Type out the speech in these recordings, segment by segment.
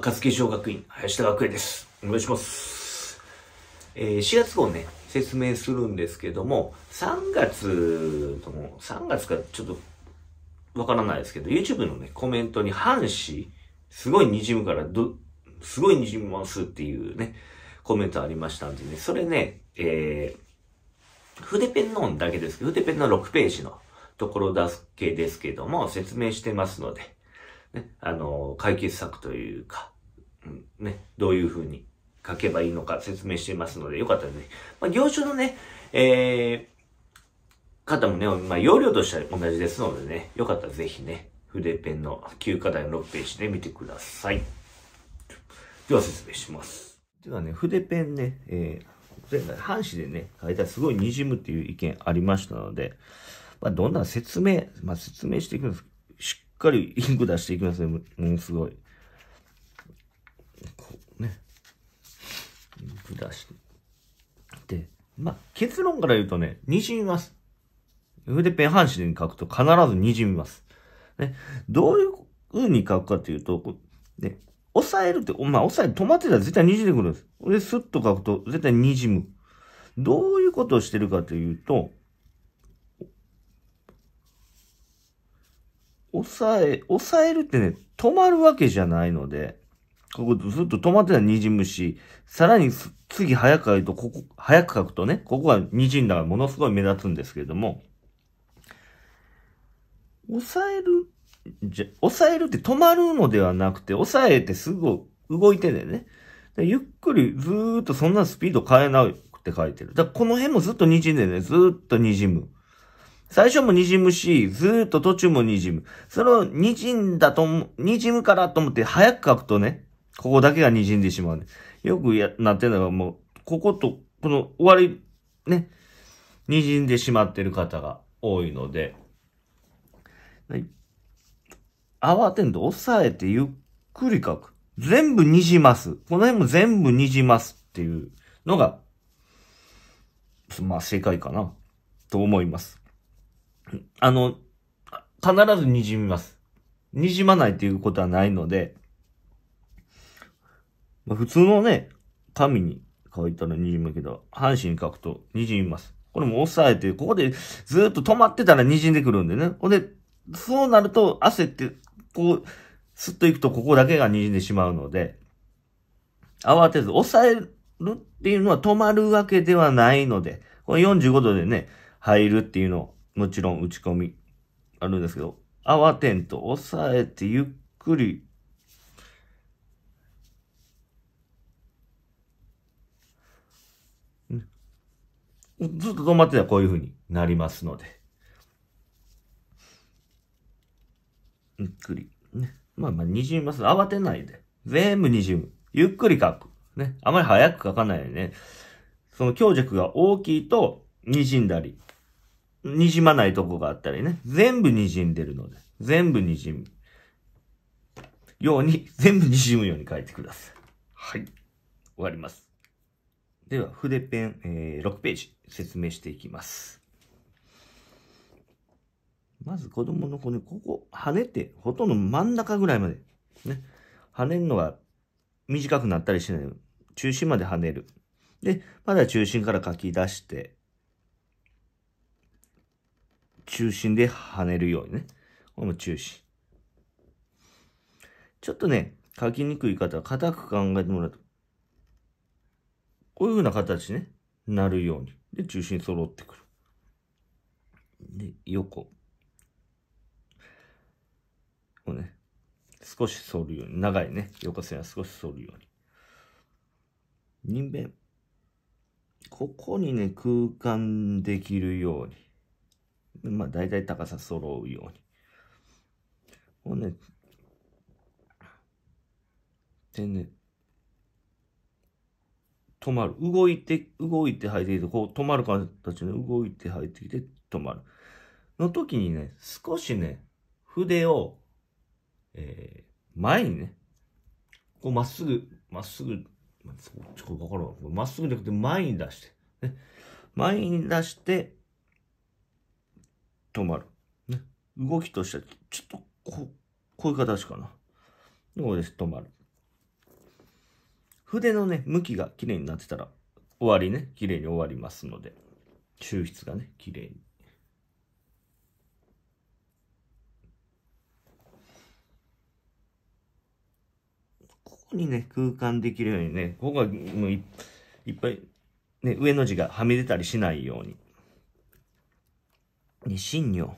暁小学院、林田学園です。お願いします。えー、4月号ね、説明するんですけども、3月とも、3月かちょっとわからないですけど、YouTube のね、コメントに半紙、すごい滲むからど、すごい滲みますっていうね、コメントありましたんでね、それね、えー、筆ペンのだけですけど、筆ペンの6ページのところだけですけども、説明してますので、ね、あの、解決策というか、ね、どういうふうに書けばいいのか説明してますので、よかったらね、まあ、業種のね、えー、方もね、まあ、要領としては同じですのでね、よかったらぜひね、筆ペンの旧課題の6ページで見てください。では説明します。ではね、筆ペンね、えー、前回半紙でね、書いたらすごい滲むっていう意見ありましたので、まあ、どんな説明、まあ、説明していくんですしっかりインク出していきますね。ものすごい。して。で、まあ、結論から言うとね、滲みます。筆ペン半紙に書くと必ず滲みます。ね、どういう風に書くかというと、ね、押さえるって、まあ、押さえ、止まってたら絶対にじんでくるんです。で、スッと書くと絶対にじむ。どういうことをしてるかというと、押さえ、押さえるってね、止まるわけじゃないので、ここずっと止まってたら滲むし、さらに次早く書くと、ここ、早く書くとね、ここが滲んだがものすごい目立つんですけれども、抑える、じゃ、抑えるって止まるのではなくて、抑えてすぐ動いてんだよね。ゆっくりずーっとそんなスピード変えなくて書いてる。だからこの辺もずっと滲んでね、ずーっと滲む。最初も滲むし、ずーっと途中も滲む。それを滲んだと、滲むからと思って早く書くとね、ここだけが滲んでしまう。よくやなってるのがもう、ここと、この終わり、ね、滲んでしまってる方が多いので、慌てんと押さえてゆっくり書く。全部にじます。この辺も全部にじますっていうのが、まあ正解かな、と思います。あの、必ずにじみます。にじまないということはないので、まあ、普通のね、紙に書いたら滲むけど、半紙に書くと滲みます。これも押さえて、ここでずっと止まってたら滲んでくるんでね。ほんで、そうなると汗って、こう、スッと行くとここだけが滲んでしまうので、慌てず押さえるっていうのは止まるわけではないので、これ45度でね、入るっていうの、もちろん打ち込みあるんですけど、慌てんと押さえてゆっくりずっと止まってたらこういう風になりますので。ゆっくり。ね。まあまあ、にじみます。慌てないで。全部にじむ。ゆっくり書く。ね。あまり早く書かないでね。その強弱が大きいと、にじんだり。にじまないとこがあったりね。全部にじんでるので。全部にじむ。ように、全部にじむように書いてください。はい。終わります。では、筆ペン、えー、6ページ説明していきます。まず子供の子ね、ここ、跳ねて、ほとんど真ん中ぐらいまで。ね。跳ねるのが短くなったりしない。中心まで跳ねる。で、まだ中心から書き出して、中心で跳ねるようにね。これも中心。ちょっとね、書きにくい方は硬く考えてもらうと、こういう風な形ね、なるように。で、中心揃ってくる。で、横。こうね、少し反るように。長いね、横線は少し反るように。人弁。ここにね、空間できるように。まあ、だいたい高さ揃うように。こうね、でね、止まる。動いて、動いて入ってきて、こう止まる形で動いて入ってきて止まる。の時にね、少しね、筆を、えー、前にね、こうまっすぐ、まっすぐ、っわかまっすぐじゃなくて前に出して、ね。前に出して、止まる。ね、動きとしては、ちょっとこう、こういう形かな。ここです、止まる。筆のね、向きが綺麗になってたら、終わりね、綺麗に終わりますので、抽出がね、綺麗に。ここにね、空間できるようにね、ここがもういっぱい、ね、上の字がはみ出たりしないように。に、真を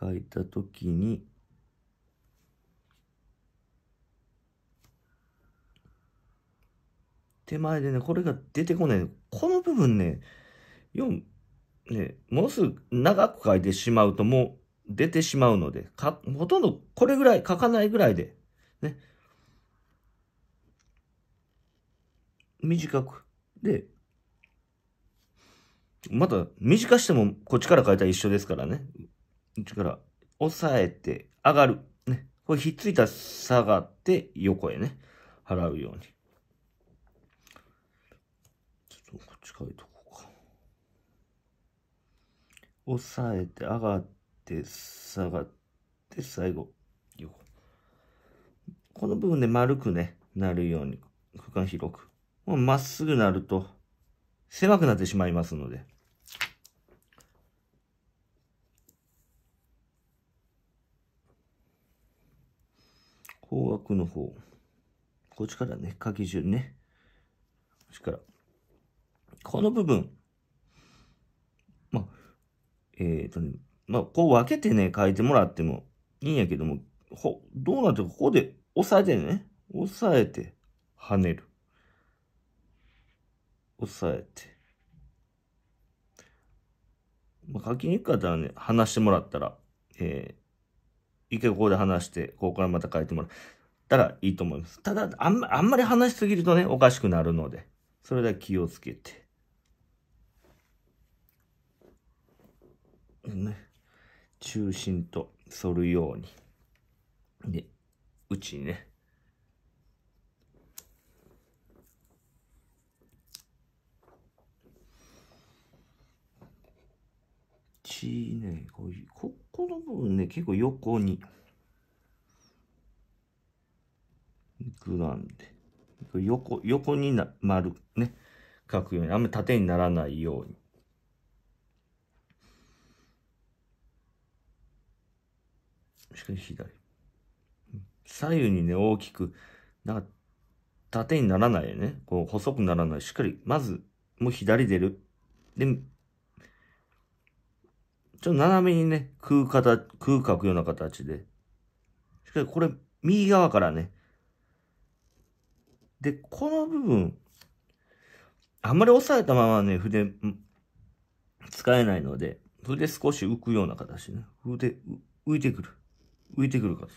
書いたときに、手前でね、これが出てこない。この部分ね、4、ね、ものすごく長く書いてしまうともう出てしまうので、か、ほとんどこれぐらい、書かないぐらいで、ね。短く。で、また、短してもこっちから書いたら一緒ですからね。こっちから、押さえて上がる。ね。これひっついた下がって横へね、払うように。近いとこか。押さえて、上がって、下がって、最後、横。この部分で丸くね、なるように、空間広く。もうまっすぐなると、狭くなってしまいますので。方角の方。こっちからね、書き順ね。こっちから。この部分。まあ、えっ、ー、とね、まあ、こう分けてね、書いてもらってもいいんやけども、ほ、どうなってここで押さえてね。押さえて、跳ねる。押さえて。まあ、書きにくかったらね、話してもらったら、えー、一回ここで話して、ここからまた書いてもらったらいいと思います。ただ、あんまあんまり話しすぎるとね、おかしくなるので、それでは気をつけて。ね、中心と反るように。で、内にね。ちね、こういう、ここの部分ね、結構横に。グランで。横、横にな、丸、ね、書くように。あんまり縦にならないように。しかし左。左右にね、大きく、なんか、縦にならないよね。こう、細くならない。しっかり、まず、もう左出る。で、ちょっと斜めにね、空型、空書くような形で。しかし、これ、右側からね。で、この部分、あんまり押さえたままね、筆、使えないので、筆少し浮くような形ね。筆、浮いてくる。浮いてくるから。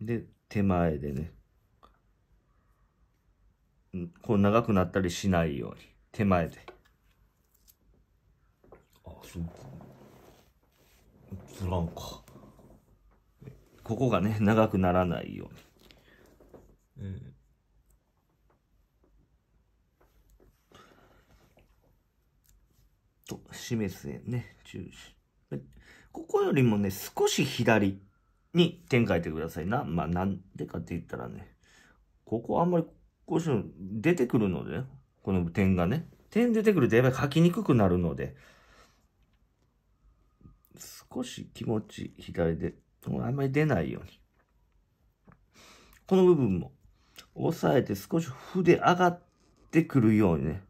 で、手前でね。こう長くなったりしないように。手前で。あ、そうか。ずらんか。ここがね、長くならないように。えーと、示すね、中視。はいここよりもね、少し左に点書いてください。な、まあ、なんでかって言ったらね、ここあんまり、こうして出てくるので、この点がね。点出てくるとやっぱり書きにくくなるので、少し気持ち左で、あんまり出ないように。この部分も、押さえて少し筆上がってくるようにね、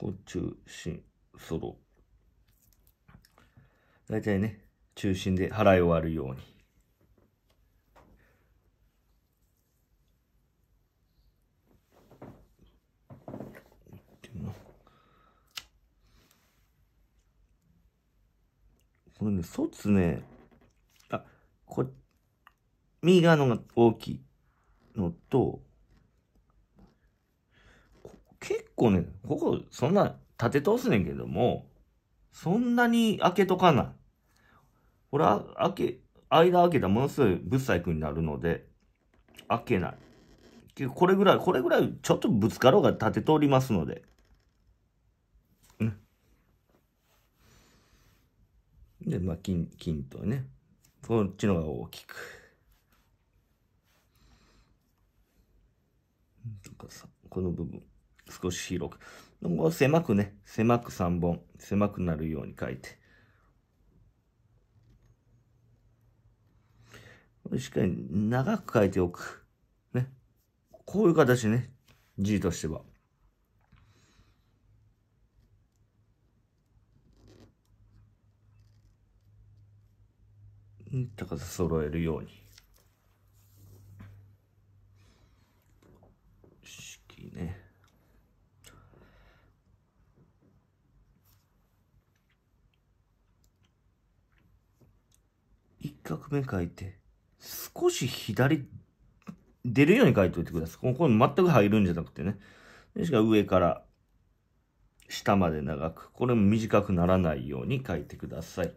こう中心、ソロ。大体ね、中心で払い終わるように。これね、卒ね、あ、こ、右側のが大きいのと、構ね、ここ、そんな、立て通すねんけども、そんなに開けとかない。これは、開け、間開けたものすごいぶっ細工になるので、開けない。これぐらい、これぐらい、ちょっとぶつかろうが立て通りますので。ね。で、まあ、金、均とね。こっちの方が大きく。とかさ、この部分。少し広く。狭くね、狭く3本、狭くなるように書いて。しっかり長く書いておく。ね。こういう形ね。G としては。高さ揃えるように。角面書いて、少し左、出るように書いておいてください。ここに全く入るんじゃなくてね。ですか上から下まで長く、これも短くならないように書いてください。